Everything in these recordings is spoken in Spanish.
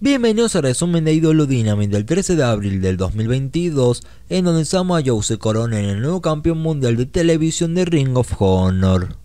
Bienvenidos a resumen de Ídolo Dynamite del 13 de abril del 2022, en donde Samoa Joe se corona en el nuevo campeón mundial de televisión de Ring of Honor.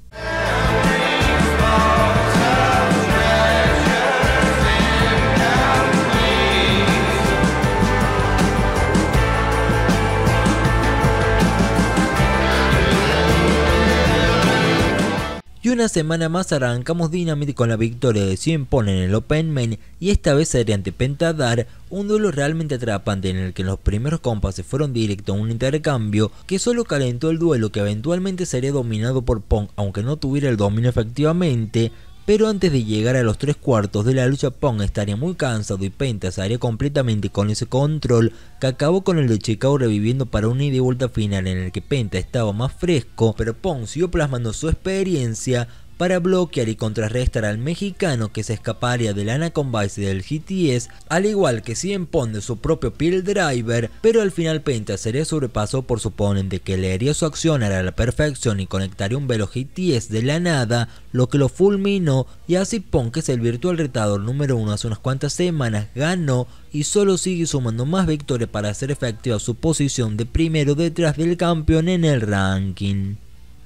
una semana más arrancamos Dynamite con la victoria de 100 Pon en el Open Main y esta vez sería ante Pentadar, un duelo realmente atrapante en el que los primeros compases fueron directo a un intercambio que solo calentó el duelo que eventualmente sería dominado por Pong aunque no tuviera el dominio efectivamente, pero antes de llegar a los tres cuartos de la lucha Pong estaría muy cansado y Penta estaría completamente con ese control que acabó con el de Chicago reviviendo para una ida y vuelta final en el que Penta estaba más fresco, pero Pong siguió plasmando su experiencia para bloquear y contrarrestar al mexicano que se escaparía del Anacon Vice del GTS, al igual que si impone su propio Peel Driver, pero al final Penta sería sobrepaso por suponen de que leería su acción a la perfección y conectaría un velo GTS de la nada, lo que lo fulminó y así Pon, que es el virtual retador número uno hace unas cuantas semanas, ganó y solo sigue sumando más victorias para hacer efectiva su posición de primero detrás del campeón en el ranking.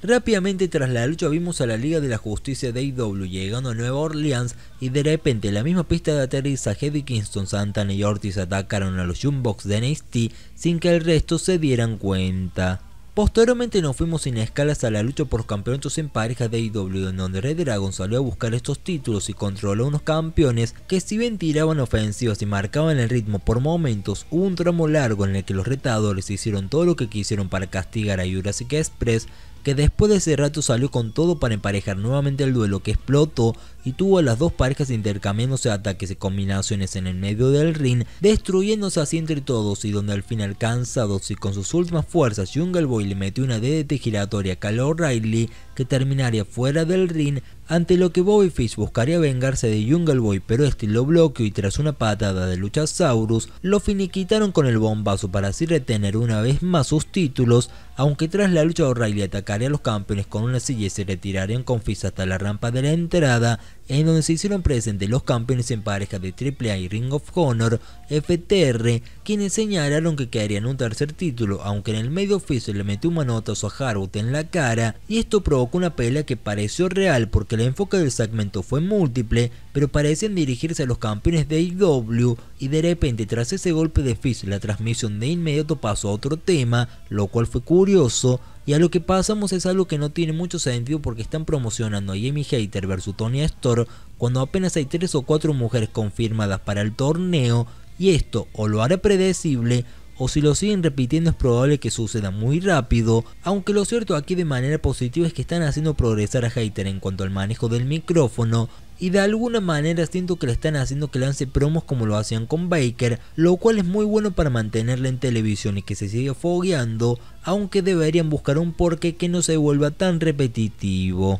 Rápidamente tras la lucha vimos a la Liga de la Justicia de IW e llegando a Nueva Orleans y de repente la misma pista de aterrizaje de Kingston, Santana y Ortiz atacaron a los Jumbox de NXT sin que el resto se dieran cuenta. Posteriormente nos fuimos sin escalas a la lucha por los campeonatos en pareja de AEW en donde Red Dragon salió a buscar estos títulos y controló unos campeones que si bien tiraban ofensivas y marcaban el ritmo por momentos, hubo un tramo largo en el que los retadores hicieron todo lo que quisieron para castigar a Jurassic Express que después de ese rato salió con todo para emparejar nuevamente el duelo que explotó y tuvo a las dos parejas intercambiándose ataques y combinaciones en el medio del ring, destruyéndose así entre todos y donde al final cansados y con sus últimas fuerzas Jungle Boy le metió una DDT giratoria a Kyle O'Reilly, que terminaría fuera del ring, ante lo que Bobby Fish buscaría vengarse de Jungle Boy, pero este lo bloqueó y tras una patada de Luchasaurus, lo finiquitaron con el bombazo para así retener una vez más sus títulos, aunque tras la lucha O'Reilly atacaría a los campeones con una silla y se retirarían con Fish hasta la rampa de la entrada, en donde se hicieron presentes los campeones en pareja de AAA y Ring of Honor, FTR, quienes señalaron que quedarían un tercer título, aunque en el medio oficio le metió una nota a Harwood en la cara, y esto provocó una pelea que pareció real porque el enfoque del segmento fue múltiple, pero parecen dirigirse a los campeones de AEW, y de repente tras ese golpe de Fizz la transmisión de inmediato pasó a otro tema, lo cual fue curioso, y a lo que pasamos es algo que no tiene mucho sentido porque están promocionando a Jamie Hater versus Tony Storr cuando apenas hay 3 o 4 mujeres confirmadas para el torneo y esto o lo hará predecible o si lo siguen repitiendo es probable que suceda muy rápido, aunque lo cierto aquí de manera positiva es que están haciendo progresar a Hater en cuanto al manejo del micrófono, y de alguna manera siento que le están haciendo que lance promos como lo hacían con Baker, lo cual es muy bueno para mantenerla en televisión y que se siga fogueando, aunque deberían buscar un porqué que no se vuelva tan repetitivo.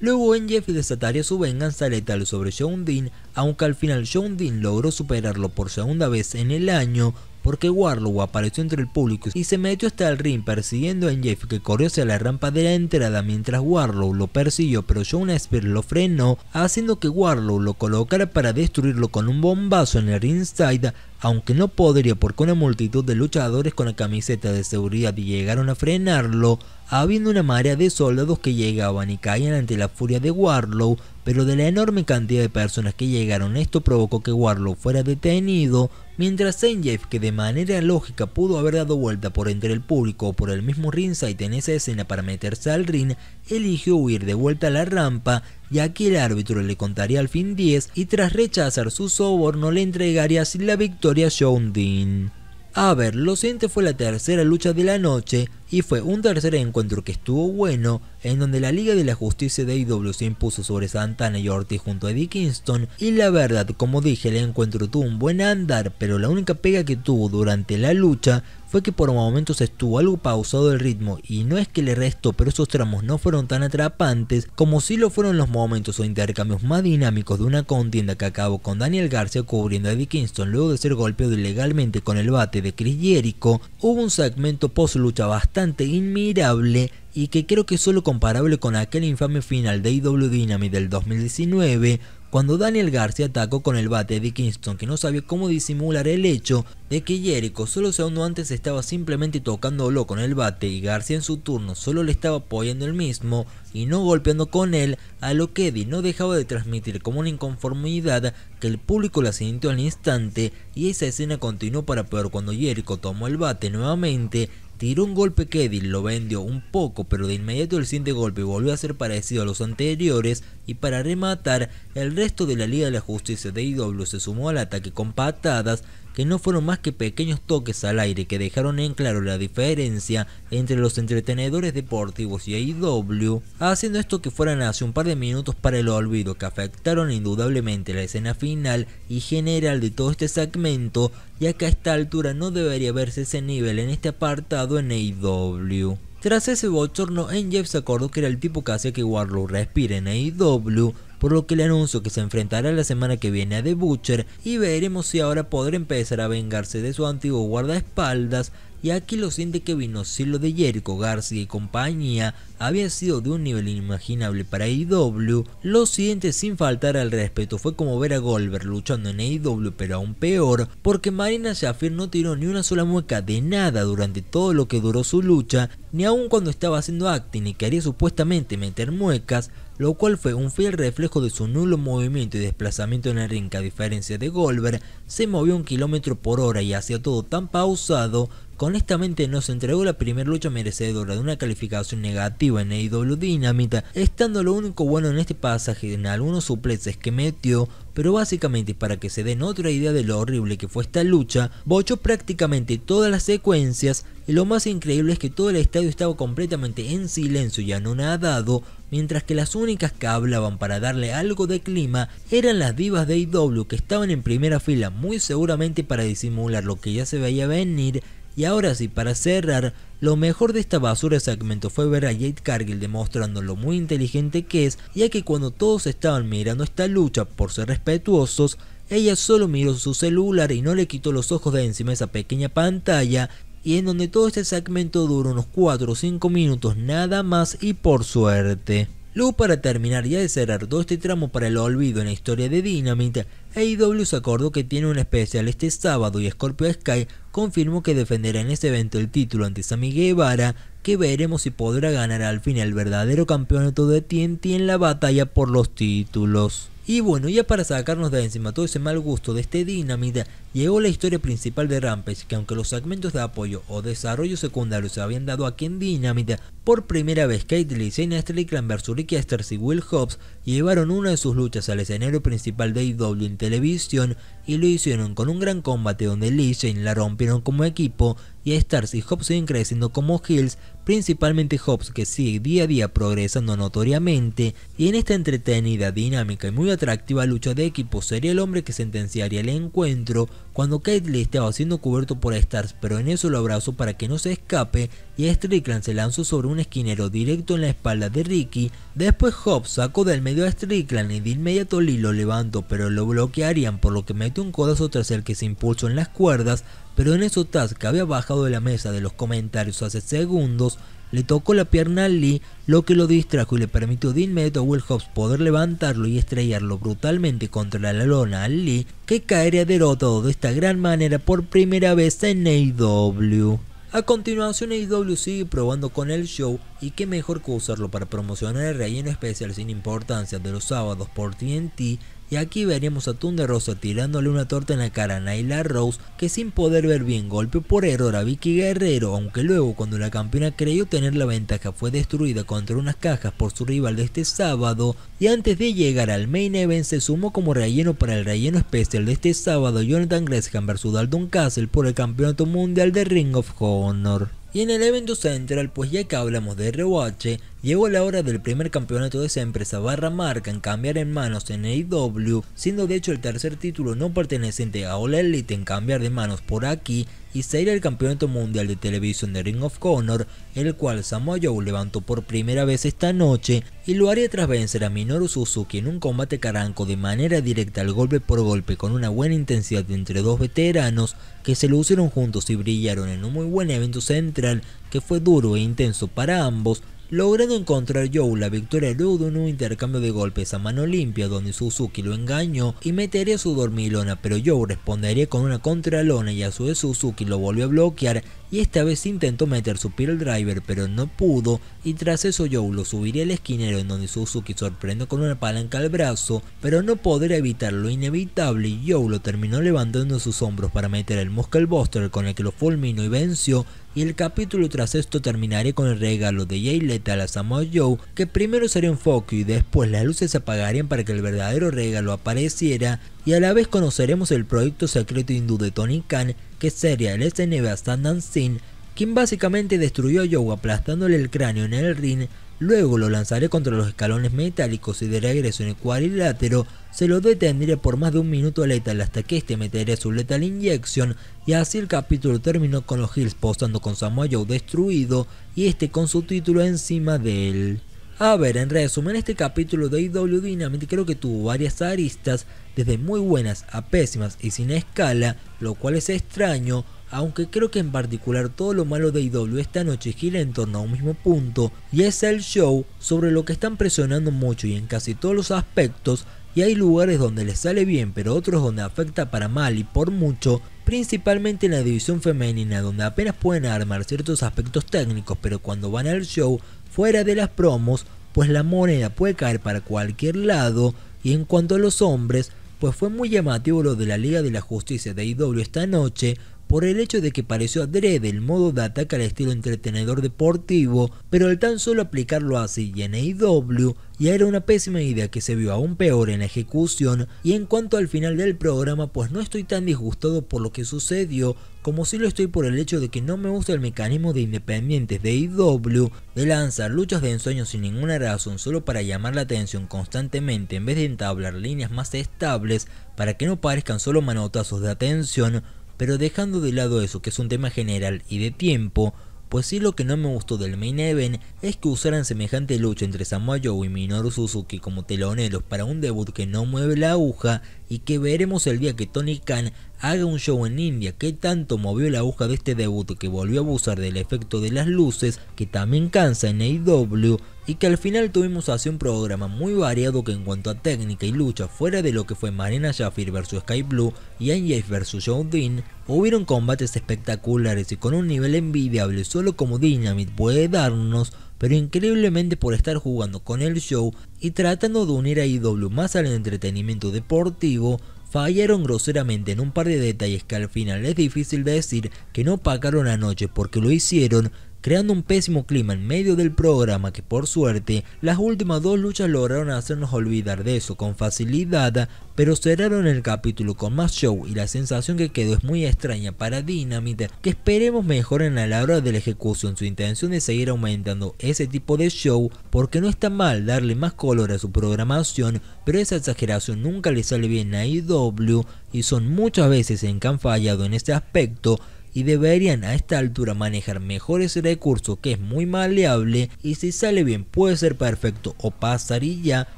Luego en Jeff desataría su venganza letal sobre Sean Dean, aunque al final Sean Dean logró superarlo por segunda vez en el año, porque Warlow apareció entre el público y se metió hasta el ring persiguiendo a Jeff que corrió hacia la rampa de la entrada mientras Warlow lo persiguió pero John Spear lo frenó haciendo que Warlow lo colocara para destruirlo con un bombazo en el ringside aunque no podría porque una multitud de luchadores con la camiseta de seguridad llegaron a frenarlo, habiendo una marea de soldados que llegaban y caían ante la furia de Warlow, pero de la enorme cantidad de personas que llegaron esto provocó que Warlock fuera detenido, mientras Jeff, que de manera lógica pudo haber dado vuelta por entre el público o por el mismo ringside en esa escena para meterse al ring, eligió huir de vuelta a la rampa, ya que el árbitro le contaría al fin 10 y tras rechazar su soborno le entregaría sin la victoria a Sean A ver, lo siguiente fue la tercera lucha de la noche, y fue un tercer encuentro que estuvo bueno, en donde la Liga de la Justicia de IW se impuso sobre Santana y Ortiz junto a Dickinson, y la verdad, como dije, el encuentro tuvo un buen andar, pero la única pega que tuvo durante la lucha fue que por momentos estuvo algo pausado el ritmo y no es que le restó, pero esos tramos no fueron tan atrapantes como si lo fueron los momentos o intercambios más dinámicos de una contienda que acabó con Daniel Garcia cubriendo a Dickinson luego de ser golpeado ilegalmente con el bate de Chris Jericho, hubo un segmento post lucha bastante inmirable y que creo que es solo comparable con aquel infame final de IW Dynamite del 2019 cuando Daniel García atacó con el bate de Kingston que no sabía cómo disimular el hecho de que Jericho solo segundo antes estaba simplemente tocándolo con el bate y García en su turno solo le estaba apoyando el mismo y no golpeando con él, a lo que Eddie no dejaba de transmitir como una inconformidad que el público la sintió al instante y esa escena continuó para peor cuando Jericho tomó el bate nuevamente Tiró un golpe que lo vendió un poco, pero de inmediato el siguiente golpe volvió a ser parecido a los anteriores, y para rematar, el resto de la Liga de la Justicia de IW se sumó al ataque con patadas que no fueron más que pequeños toques al aire que dejaron en claro la diferencia entre los entretenedores deportivos y AEW, haciendo esto que fueran hace un par de minutos para el olvido que afectaron indudablemente la escena final y general de todo este segmento, ya que a esta altura no debería verse ese nivel en este apartado en AEW. Tras ese bochorno, Jeff se acordó que era el tipo que hacía que Warlow respire en AEW, por lo que le anuncio que se enfrentará la semana que viene a The Butcher y veremos si ahora podrá empezar a vengarse de su antiguo guardaespaldas y aquí lo siguiente que vino lo de Jericho, García y compañía había sido de un nivel inimaginable para IW, e lo siguiente sin faltar al respeto fue como ver a Goldberg luchando en AEW pero aún peor, porque Marina Shafir no tiró ni una sola mueca de nada durante todo lo que duró su lucha, ni aun cuando estaba haciendo acting y quería supuestamente meter muecas, lo cual fue un fiel reflejo de su nulo movimiento y desplazamiento en el ring, a diferencia de Goldberg, se movió un kilómetro por hora y hacía todo tan pausado Honestamente nos entregó la primera lucha merecedora de una calificación negativa en AEW Dynamite, estando lo único bueno en este pasaje en algunos suplexes que metió, pero básicamente para que se den otra idea de lo horrible que fue esta lucha, bochó prácticamente todas las secuencias y lo más increíble es que todo el estadio estaba completamente en silencio y anonadado, mientras que las únicas que hablaban para darle algo de clima eran las divas de AEW que estaban en primera fila muy seguramente para disimular lo que ya se veía venir y ahora sí, para cerrar, lo mejor de esta basura de segmento fue ver a Jade Cargill demostrando lo muy inteligente que es, ya que cuando todos estaban mirando esta lucha por ser respetuosos, ella solo miró su celular y no le quitó los ojos de encima esa pequeña pantalla, y en donde todo este segmento duró unos 4 o 5 minutos nada más y por suerte. Luego para terminar ya de cerrar todo este tramo para el olvido en la historia de Dynamite, AEW se acordó que tiene un especial este sábado y Scorpio Sky confirmó que defenderá en ese evento el título ante Sammy Guevara, que veremos si podrá ganar al fin el verdadero campeonato de TNT en la batalla por los títulos. Y bueno, ya para sacarnos de encima todo ese mal gusto de este Dinamita, llegó la historia principal de Rampage, que aunque los segmentos de apoyo o desarrollo secundario se habían dado aquí en Dynamite, por primera vez Kate Shayna Astley, vs Ricky Esters y Will Hobbs llevaron una de sus luchas al escenario principal de AEW en televisión y lo hicieron con un gran combate donde Lee Shane la rompieron como equipo y Stars y Hobbs siguen creciendo como Hills, principalmente Hobbs que sigue día a día progresando notoriamente y en esta entretenida, dinámica y muy atractiva lucha de equipo sería el hombre que sentenciaría el encuentro cuando Kate estaba siendo cubierto por Stars pero en eso lo abrazó para que no se escape y Strickland se lanzó sobre un esquinero directo en la espalda de Ricky, después Hobbs sacó del medio a Strickland y de inmediato Lee lo levantó pero lo bloquearían por lo que mete un codazo tras el que se impulsó en las cuerdas pero en eso Taz, que había bajado de la mesa de los comentarios hace segundos, le tocó la pierna a Lee, lo que lo distrajo y le permitió de inmediato a Will Hobbs poder levantarlo y estrellarlo brutalmente contra la lona a Lee, que caería derrotado de esta gran manera por primera vez en AEW. A continuación, AEW sigue probando con el show y qué mejor que usarlo para promocionar el relleno especial sin importancia de los sábados por TNT y aquí veremos a Thunder Rosa tirándole una torta en la cara a Naila Rose que sin poder ver bien golpeó por error a Vicky Guerrero aunque luego cuando la campeona creyó tener la ventaja fue destruida contra unas cajas por su rival de este sábado y antes de llegar al main event se sumó como relleno para el relleno especial de este sábado Jonathan Gresham vs Dalton Castle por el campeonato mundial de Ring of Honor. Y en el evento central, pues ya que hablamos de ROH Llegó la hora del primer campeonato de esa empresa barra marca en cambiar en manos en AEW, siendo de hecho el tercer título no perteneciente a All Elite en cambiar de manos por aquí y sería el campeonato mundial de televisión de Ring of Honor, el cual Samoa Joe levantó por primera vez esta noche y lo haría tras vencer a Minoru Suzuki en un combate caranco de manera directa al golpe por golpe con una buena intensidad entre dos veteranos que se lucieron juntos y brillaron en un muy buen evento central que fue duro e intenso para ambos Logrando encontrar Joe la victoria ludo en un intercambio de golpes a mano limpia donde Suzuki lo engañó y metería su dormilona, pero Joe respondería con una contralona y a su vez Suzuki lo volvió a bloquear y esta vez intentó meter su piel driver pero no pudo y tras eso Joe lo subiría al esquinero en donde Suzuki sorprende con una palanca al brazo pero no podrá evitar lo inevitable y Joe lo terminó levantando sus hombros para meter el Muscle Buster con el que lo fulminó y venció y el capítulo tras esto terminaré con el regalo de Jay Lethal a Samoa Joe que primero sería un foco y después las luces se apagarían para que el verdadero regalo apareciera y a la vez conoceremos el proyecto secreto hindú de Tony Khan que sería el SNB Sandan Sin quien básicamente destruyó a Joe aplastándole el cráneo en el ring Luego lo lanzaré contra los escalones metálicos y de regreso en el cuadrilátero se lo detendré por más de un minuto letal hasta que este meteré su letal inyección y así el capítulo terminó con los Hills posando con Samoa Joe destruido y este con su título encima de él. A ver, en resumen, este capítulo de IW e Dynamite creo que tuvo varias aristas, desde muy buenas a pésimas y sin escala, lo cual es extraño, aunque creo que en particular todo lo malo de IW e esta noche gira en torno a un mismo punto, y es el show sobre lo que están presionando mucho y en casi todos los aspectos, y hay lugares donde les sale bien, pero otros donde afecta para mal y por mucho, principalmente en la división femenina, donde apenas pueden armar ciertos aspectos técnicos, pero cuando van al show, fuera de las promos, pues la moneda puede caer para cualquier lado, y en cuanto a los hombres, pues fue muy llamativo lo de la Liga de la Justicia de IW e esta noche, por el hecho de que pareció adrede el modo de ataque al estilo entretenedor deportivo, pero al tan solo aplicarlo así en AEW ya era una pésima idea que se vio aún peor en la ejecución y en cuanto al final del programa pues no estoy tan disgustado por lo que sucedió como si lo estoy por el hecho de que no me gusta el mecanismo de independientes de IW de lanzar luchas de ensueño sin ninguna razón solo para llamar la atención constantemente en vez de entablar líneas más estables para que no parezcan solo manotazos de atención pero dejando de lado eso, que es un tema general y de tiempo, pues sí lo que no me gustó del main event es que usaran semejante lucha entre Samoa Joe y Minoru Suzuki como teloneros para un debut que no mueve la aguja y que veremos el día que Tony Khan haga un show en India que tanto movió la aguja de este debut que volvió a abusar del efecto de las luces que también cansa en AEW y que al final tuvimos hace un programa muy variado que en cuanto a técnica y lucha fuera de lo que fue Marina Jaffir vs Sky Blue y NJF vs Jodin, Dean hubieron combates espectaculares y con un nivel envidiable solo como Dynamite puede darnos pero increíblemente por estar jugando con el show y tratando de unir a IW más al entretenimiento deportivo, fallaron groseramente en un par de detalles que al final es difícil decir que no pagaron anoche porque lo hicieron, creando un pésimo clima en medio del programa que por suerte las últimas dos luchas lograron hacernos olvidar de eso con facilidad, pero cerraron el capítulo con más show y la sensación que quedó es muy extraña para Dynamite, que esperemos mejoren a la hora de la ejecución su intención de seguir aumentando ese tipo de show, porque no está mal darle más color a su programación, pero esa exageración nunca le sale bien a IW y son muchas veces en que han fallado en este aspecto, y deberían a esta altura manejar mejor ese recurso que es muy maleable y si sale bien puede ser perfecto o pasarilla.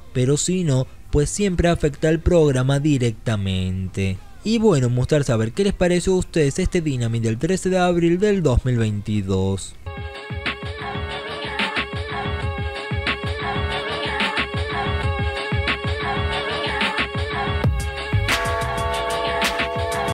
pero si no, pues siempre afecta al programa directamente. Y bueno, mostrar saber qué les pareció a ustedes este Dynamite del 13 de abril del 2022.